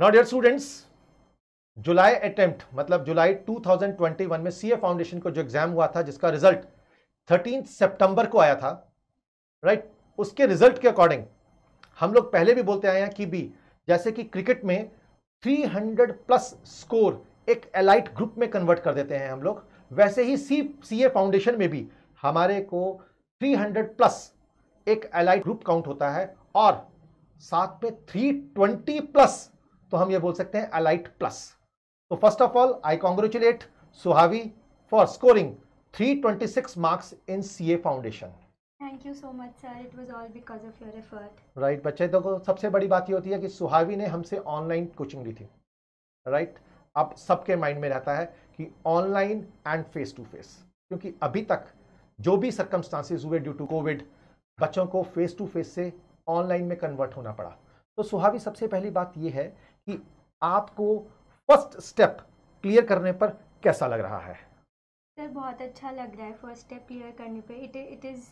Not dear students July attempt मतलब जुलाई 2021 में सीए फाउंडेशन को जो एग्जाम हुआ था जिसका रिजल्ट 13 सितंबर को आया था राइट right? उसके रिजल्ट के अकॉर्डिंग हम लोग पहले भी बोलते आए हैं कि भी जैसे कि क्रिकेट में 300 प्लस स्कोर एक एलाइट ग्रुप में कन्वर्ट कर देते हैं हम लोग वैसे ही सी सी ए फाउंडेशन में भी हमारे को 300 प्लस एक एलाइट ग्रुप काउंट होता है और साथ में 320 प्लस तो हम ये बोल सकते हैं अलाइट प्लस तो first of all I congratulate Suhavi for scoring 326 marks in CA foundation thank you so much sir it was all because of your effort right बच्चे तो सबसे बड़ी बात ये होती है कि सुहावी ने हमसे ऑनलाइन कोचिंग ली थी राइट right? अब सबके माइंड में रहता है कि online and face to face क्योंकि अभी तक जो भी सर्कमस्टांसेस हुए ड्यू टू कोविड बच्चों को फेस टू फेस से ऑनलाइन में कन्वर्ट होना पड़ा तो सुहावी सबसे पहली बात यह है कि आपको फर्स्ट स्टेप क्लियर करने पर कैसा लग रहा है सर बहुत अच्छा लग रहा है फर्स्ट स्टेप क्लियर करने पर it it is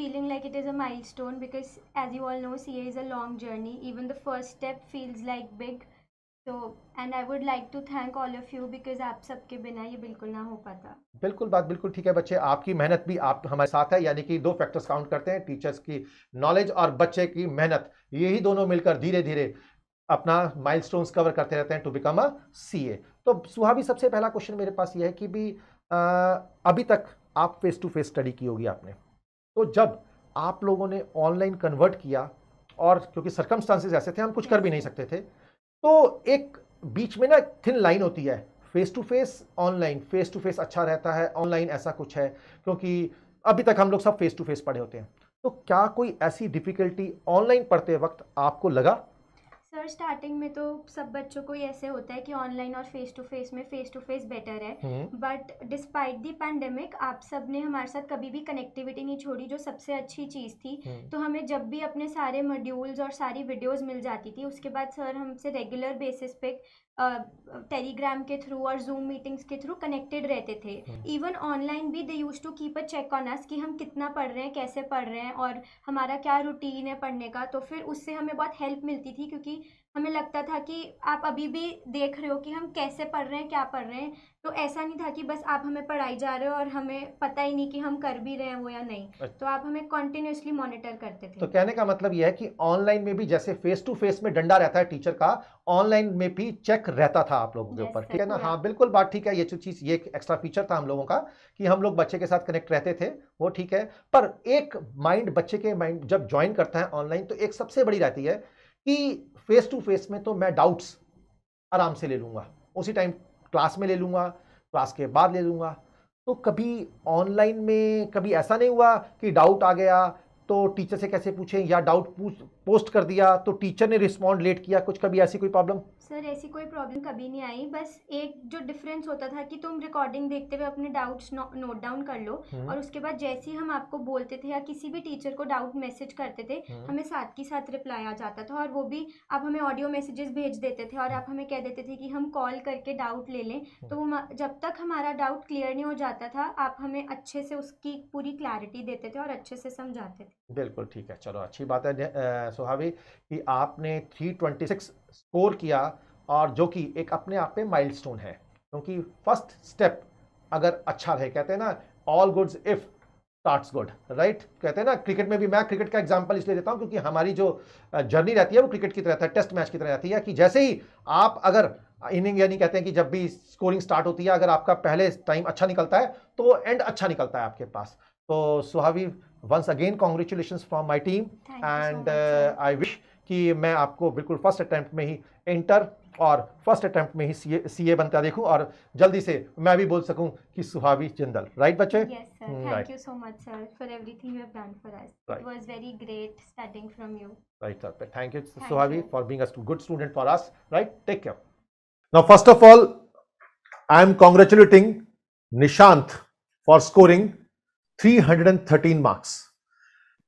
feeling like it is a milestone because as you all know C is a long journey even the first step feels like big so and I would like to thank all of you because आप सबके बिना ये बिल्कुल ना हो पाता बिल्कुल बात बिल्कुल ठीक है बच्चे आपकी मेहनत भी आप हमारे साथ है यानी कि दो फैक्टर्स काउंट करते हैं टीचर्स की नॉलेज और बच्चे की मेहनत यही दोनों मिलकर धीरे धीरे अपना माइलस्टोन्स कवर करते रहते हैं टू बिकम अ सीए तो सुहा भी सबसे पहला क्वेश्चन मेरे पास ये है कि भी आ, अभी तक आप फेस टू फेस स्टडी की होगी आपने तो जब आप लोगों ने ऑनलाइन कन्वर्ट किया और क्योंकि सरकमस्टांसेस ऐसे थे हम कुछ कर भी नहीं सकते थे तो एक बीच में ना थिन लाइन होती है face to face online face to face अच्छा रहता है ऑनलाइन ऐसा कुछ है क्योंकि अभी तक हम लोग सब फेस टू फेस पढ़े होते हैं तो क्या कोई ऐसी डिफिकल्टी ऑनलाइन पढ़ते वक्त आपको लगा सर स्टार्टिंग में तो सब बच्चों को ऐसे होता है कि ऑनलाइन और फेस टू फेस में फेस टू फेस बेटर है बट डिस्पाइट दी पैंडेमिक आप सब ने हमारे साथ कभी भी कनेक्टिविटी नहीं छोड़ी जो सबसे अच्छी चीज़ थी हम्म। तो हमें जब भी अपने सारे मॉड्यूल्स और सारी वीडियोस मिल जाती थी उसके बाद सर हमसे रेगुलर बेसिस पे टेलीग्राम के थ्रू और जूम मीटिंग्स के थ्रू कनेक्टेड रहते थे इवन हाँ। ऑनलाइन भी they use to keep a check on us कि हम कितना पढ़ रहे हैं कैसे पढ़ रहे हैं और हमारा क्या रूटीन है पढ़ने का तो फिर उससे हमें बहुत हेल्प मिलती थी क्योंकि हमें लगता था कि आप अभी भी देख रहे हो कि हम कैसे पढ़ रहे हैं क्या पढ़ रहे हैं तो ऐसा नहीं था कि बस आप हमें पढ़ाई जा रहे हो और हमें पता ही नहीं कि हम कर भी रहे हैं वो या नहीं अच्छा। तो आप हमें कॉन्टिन्यूसली मॉनिटर करते थे तो कहने का मतलब यह है कि ऑनलाइन में भी जैसे फेस टू फेस में डंडा रहता है टीचर का ऑनलाइन में भी चेक रहता था आप लोगों के ऊपर ठीक है ना हाँ बिल्कुल बात ठीक है ये जो चीज़ ये एक्स्ट्रा फीचर था हम लोगों का कि हम लोग बच्चे के साथ कनेक्ट रहते थे वो ठीक है पर एक माइंड बच्चे के माइंड जब ज्वाइन करता है ऑनलाइन तो एक सबसे बड़ी रहती है कि फेस टू फेस में तो मैं डाउट्स आराम से ले लूँगा उसी टाइम क्लास में ले लूँगा क्लास के बाद ले लूँगा तो कभी ऑनलाइन में कभी ऐसा नहीं हुआ कि डाउट आ गया तो टीचर से कैसे पूछें या डाउट पोस्ट कर दिया तो टीचर ने रिस्पॉन्ड लेट किया कुछ कभी ऐसी कोई प्रॉब्लम सर ऐसी कोई प्रॉब्लम कभी नहीं आई बस एक जो डिफरेंस होता था कि तुम रिकॉर्डिंग देखते हुए अपने डाउट्स नोट डाउन कर लो और उसके बाद जैसे ही हम आपको बोलते थे या किसी भी टीचर को डाउट मैसेज करते थे हमें साथ के साथ रिप्लाई आ जाता था और वो भी आप हमें ऑडियो मैसेजेस भेज देते थे और आप हमें कह देते थे कि हम कॉल करके डाउट ले लें तो वो जब तक हमारा डाउट क्लियर नहीं हो जाता था आप हमें अच्छे से उसकी पूरी क्लैरिटी देते थे और अच्छे से समझाते थे बिल्कुल ठीक है चलो अच्छी बात है सुहावी कि आपने 326 स्कोर किया और जो कि एक अपने आप पे माइलस्टोन है क्योंकि फर्स्ट स्टेप अगर अच्छा रहे कहते हैं ना all goods if starts good right कहते हैं ना क्रिकेट में भी मैं क्रिकेट का एग्जांपल इसलिए देता हूं क्योंकि हमारी जो जर्नी रहती है वो क्रिकेट की तरह रहता है टेस्ट मैच की तरह रहती है कि जैसे ही आप अगर इनिंग यानी कहते हैं कि जब भी स्कोरिंग स्टार्ट होती है अगर आपका पहले टाइम अच्छा निकलता है तो एंड अच्छा निकलता है आपके पास तो Suhavi once again congratulation from my team and I wish कि मैं आपको बिल्कुल फर्स्ट अटैम्प्ट में ही इंटर और फर्स्ट अटैम्प्ट में ही सी ए सी ए बनता देखूं और जल्दी से मैं भी बोल सकूं कि सुहावी जिंदल राइट बच्चे thank you Suhavi for being good student for us right take care now first of all I am congratulating Nishant for scoring 313 marks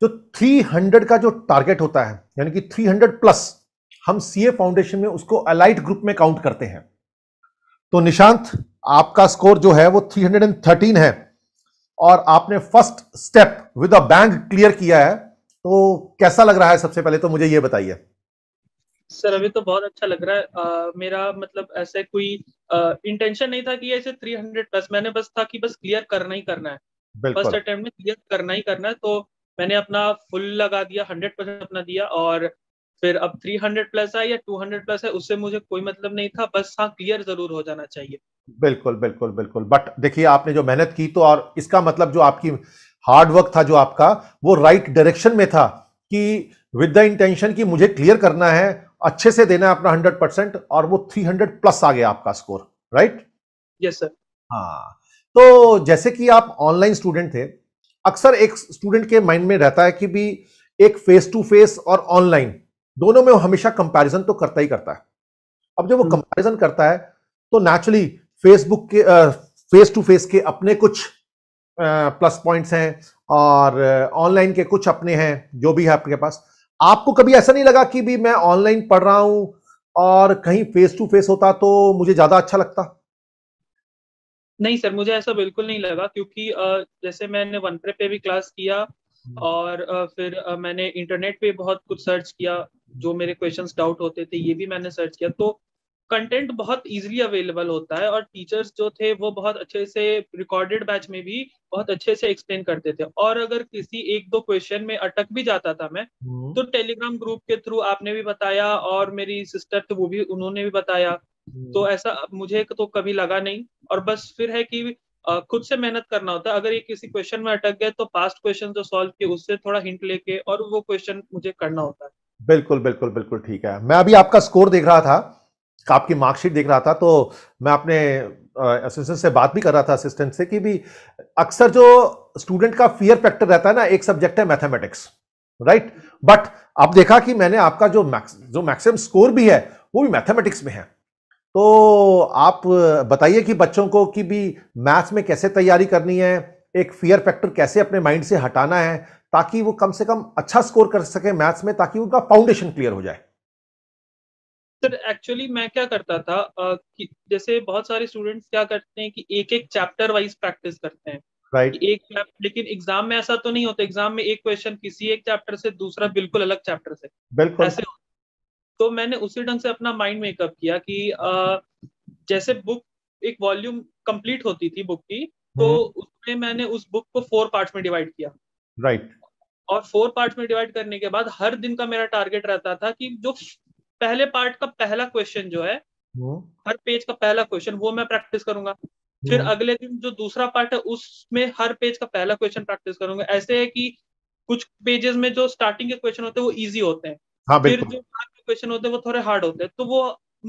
जो 300 का जो टारगेट होता है यानी कि 300 प्लस हम सीए फाउंडेशन में उसको अलाइट ग्रुप में काउंट करते हैं तो निशांत आपका स्कोर जो है वो 313 है और आपने first step with a bank clear किया है तो कैसा लग रहा है सबसे पहले तो मुझे ये बताइए सर अभी तो बहुत अच्छा लग रहा है आ, मेरा मतलब ऐसे कोई इंटेंशन नहीं था कि ऐसे 300 प्लस मैंने बस था कि बस क्लियर करना ही करना है फर्स्ट अटेम्प्ट में क्लियर करना ही करना है तो मैंने अपना फुल लगा दिया हंड्रेड परसेंट अपना दिया और फिर अब थ्री हंड्रेड प्लस है या टू हंड्रेड प्लस है उससे मुझे कोई मतलब नहीं था बस हाँ क्लियर जरूर हो जाना चाहिए बिल्कुल बिल्कुल बिल्कुल बट देखिए आपने जो मेहनत की तो और इसका मतलब जो आपकी हार्ड वर्क था जो आपका वो राइट right डायरेक्शन में था कि विद द इंटेंशन कि मुझे क्लियर करना है अच्छे से देना है अपना हंड्रेड परसेंट और वो थ्री हंड्रेड प्लस आ गया आपका स्कोर राइट यस सर हाँ तो जैसे कि आप ऑनलाइन स्टूडेंट थे अक्सर एक स्टूडेंट के माइंड में रहता है कि भी एक फेस टू फेस और ऑनलाइन दोनों में वो हमेशा कंपैरिजन तो करता ही करता है अब जब वो कंपैरिजन हम्म। करता है तो नेचुरली फेसबुक के फेस टू फेस के अपने कुछ प्लस पॉइंट्स हैं और ऑनलाइन के कुछ अपने हैं जो भी है आपके पास आपको कभी ऐसा नहीं लगा कि भी मैं ऑनलाइन पढ़ रहा हूं और कहीं फेस टू फेस होता तो मुझे ज़्यादा अच्छा लगता नहीं सर मुझे ऐसा बिल्कुल नहीं लगा क्योंकि जैसे मैंने वन प्रे पे भी क्लास किया हम्म। और फिर मैंने इंटरनेट पे बहुत कुछ सर्च किया जो मेरे क्वेश्चंस डाउट होते थे ये भी मैंने सर्च किया तो कंटेंट बहुत इजीली अवेलेबल होता है और टीचर्स जो थे वो बहुत अच्छे से रिकॉर्डेड बैच में भी बहुत अच्छे से एक्सप्लेन करते थे और अगर किसी एक दो क्वेश्चन में अटक भी जाता था मैं हम्म। तो टेलीग्राम ग्रुप के थ्रू आपने भी बताया और मेरी सिस्टर थे वो भी उन्होंने भी बताया तो हम्म। ऐसा मुझे तो कभी लगा नहीं और बस फिर है कि खुद से मेहनत करना होता है अगर ये किसी क्वेश्चन में अटक गए तो पास्ट क्वेश्चन जो सॉल्व किए उससे थोड़ा हिंट लेके और वो क्वेश्चन मुझे करना होता है बिल्कुल बिल्कुल बिल्कुल ठीक है मैं अभी आपका स्कोर देख रहा था आपकी मार्कशीट देख रहा था तो मैं अपने असिस्टेंट से बात भी कर रहा था असिस्टेंट से कि भी अक्सर जो स्टूडेंट का फियर फैक्टर रहता है ना एक सब्जेक्ट है मैथमेटिक्स राइट बट अब देखा कि मैंने आपका जो मैक्स जो मैक्सिमम स्कोर भी है वो भी मैथमेटिक्स में है तो आप बताइए कि बच्चों को कि भी मैथ्स में कैसे तैयारी करनी है एक फियर फैक्टर कैसे अपने माइंड से हटाना है ताकि वो कम से कम अच्छा स्कोर कर सके मैथ्स में ताकि उनका फाउंडेशन क्लियर हो जाए सर एक्चुअली मैं क्या करता था आ, कि जैसे बहुत सारे स्टूडेंट्स क्या करते हैं कि एक एक चैप्टर वाइज प्रैक्टिस करते हैं राइट right. एक लेकिन एग्जाम में ऐसा तो नहीं होता एग्जाम में एक क्वेश्चन किसी एक चैप्टर से दूसरा बिल्कुल अलग चैप्टर से बिल्कुल ऐसे तो मैंने उसी ढंग से अपना माइंड मेकअप किया कि आ, जैसे बुक एक वॉल्यूम कंप्लीट होती थी बुक की तो हम्म। उसमें मैंने उस बुक को फोर पार्ट्स में डिवाइड किया राइट right. और फोर पार्ट्स में डिवाइड करने के बाद हर दिन का मेरा टारगेट रहता था कि जो पहले पार्ट का पहला क्वेश्चन जो है हम्म। हर पेज का पहला क्वेश्चन वो मैं प्रैक्टिस करूंगा हम्म। फिर अगले दिन जो दूसरा पार्ट है उसमें हर पेज का पहला क्वेश्चन प्रैक्टिस करूंगा ऐसे है कि कुछ पेजेस में जो स्टार्टिंग के क्वेश्चन होते हैं वो इजी होते हैं हाँ, फिर जो क्वेश्चन होते हैं वो थोड़े हार्ड होते हैं तो वो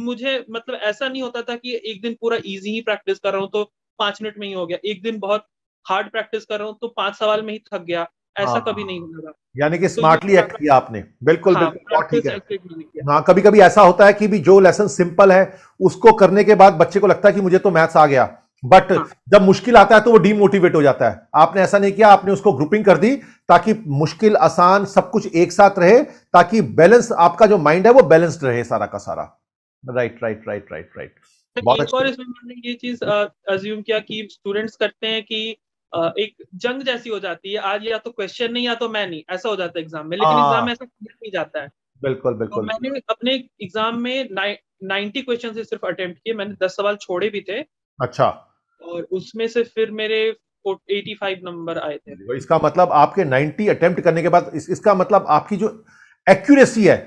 मुझे मतलब ऐसा नहीं होता था कि एक दिन पूरा इजी ही प्रैक्टिस कर रहा हूँ तो पांच मिनट में ही हो गया एक दिन बहुत हार्ड प्रैक्टिस कर रहा हूँ तो पांच सवाल में ही थक गया ऐसा हाँ, कभी हाँ, नहीं हाँ। होगा यानी कि स्मार्टली तो एक्ट किया आपने बिल्कुल हाँ, बिल्कुल ठीक है हाँ कभी कभी ऐसा होता है कि भी जो लेसन सिंपल है उसको करने के बाद बच्चे को लगता है कि मुझे तो मैथ्स आ गया बट हाँ। जब मुश्किल आता है तो वो डीमोटिवेट हो जाता है आपने ऐसा नहीं किया आपने उसको ग्रुपिंग कर दी ताकि मुश्किल आसान सब कुछ एक साथ रहे ताकि बैलेंस आपका जो माइंड है वो बैलेंस्ड रहे सारा का सारा right right right right right ये चीज अज्यूम किया कि स्टूडेंट्स करते हैं कि एक जंग जैसी हो जाती है आज या तो क्वेश्चन नहीं या तो मैं नहीं ऐसा हो जाता है एग्जाम में लेकिन एग्जाम हाँ। में ऐसा नहीं जाता है बिल्कुल तो बिल्कुल तो मैंने अपने एग्जाम में नाइन्टी क्वेश्चन से सिर्फ अटेम्प्ट किए मैंने दस सवाल छोड़े भी थे अच्छा और उसमें से फिर मेरे 85 नंबर आए थे तो इसका मतलब आपके 90 अटेम्प्ट करने के बाद इस, इसका मतलब आपकी जो एक्यूरेसी है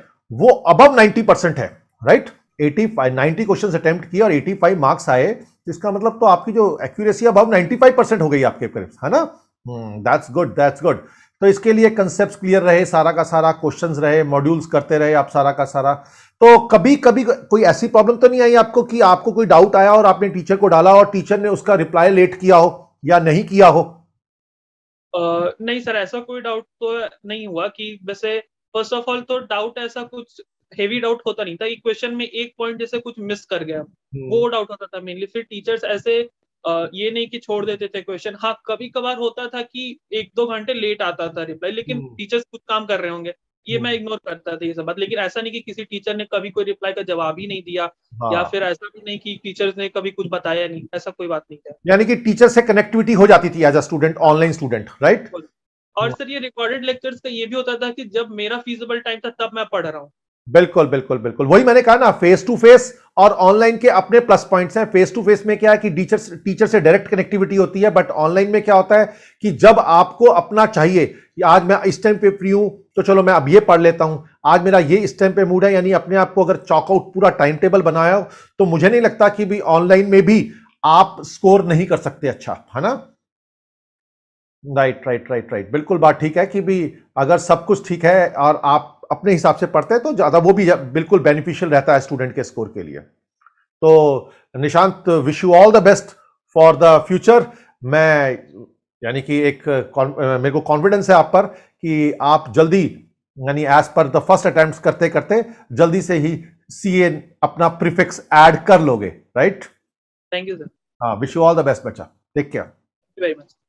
वो अबव 90 परसेंट है राइट 85 90 क्वेश्चन अटेम्प्ट किए और 85 मार्क्स आए इसका मतलब तो आपकी जो एक्यूरेसी अबव 95 परसेंट हो गई आपके करीब है ना दैट्स गुड दैट्स गुड तो इसके लिए कंसेप्ट क्लियर रहे सारा का सारा क्वेश्चंस रहे मॉड्यूल्स करते रहे आप सारा का सारा तो कभी कभी कोई ऐसी प्रॉब्लम तो नहीं आई आपको कि आपको कोई डाउट आया और आपने टीचर को डाला और टीचर ने उसका रिप्लाई लेट किया हो या नहीं किया हो आ, नहीं सर ऐसा कोई डाउट तो नहीं हुआ कि वैसे फर्स्ट ऑफ ऑल तो डाउट ऐसा कुछ हेवी डाउट होता नहीं था एक क्वेश्चन में एक पॉइंट जैसे कुछ मिस कर गया हम्म। वो डाउट होता था मेनली फिर टीचर्स ऐसे आ, ये नहीं कि छोड़ देते थे क्वेश्चन हाँ कभी कभार होता था कि एक दो घंटे लेट आता था रिप्लाई लेकिन टीचर्स हम्म। कुछ काम कर रहे होंगे ये मैं इग्नोर हम्म। करता था ये सब बात लेकिन ऐसा नहीं कि किसी टीचर ने कभी कोई रिप्लाई का जवाब ही नहीं दिया हाँ। या फिर ऐसा भी नहीं कि टीचर्स ने कभी कुछ बताया नहीं ऐसा कोई बात नहीं है यानी कि टीचर से कनेक्टिविटी हो जाती थी as a student online student right और सर हाँ। ये रिकॉर्डेड लेक्चर्स का ये भी होता था कि जब मेरा फीजिबल टाइम था तब मैं पढ़ रहा हूँ बिल्कुल बिल्कुल बिल्कुल वही मैंने कहा ना फेस टू फेस और ऑनलाइन के अपने प्लस पॉइंट्स हैं फेस टू फेस में क्या है कि टीचर टीचर से डायरेक्ट कनेक्टिविटी होती है बट ऑनलाइन में क्या होता है कि जब आपको अपना चाहिए कि आज मैं इस टाइम पे फ्री हूं तो चलो मैं अब ये पढ़ लेता हूं आज मेरा ये इस टाइम पे मूड है यानी अपने आप को अगर चॉकआउट पूरा टाइम टेबल बनाया हो तो मुझे नहीं लगता कि भी ऑनलाइन में भी आप स्कोर नहीं कर सकते अच्छा है ना राइट राइट राइट राइट बिल्कुल बात ठीक है कि भी अगर सब कुछ ठीक है और आप अपने हिसाब से पढ़ते हैं तो ज़्यादा वो भी बिल्कुल बेनिफिशियल रहता है स्टूडेंट के स्कोर के लिए तो Nishant wish you all the best for the future मैं यानी कि एक मेरे को कॉन्फिडेंस है आप पर कि आप जल्दी यानी as per the first attempt करते करते जल्दी से ही सी ए अपना प्रीफिक्स ऐड कर लोगे राइट थैंक यू सर हाँ wish you all the best बच्चा टेक केयर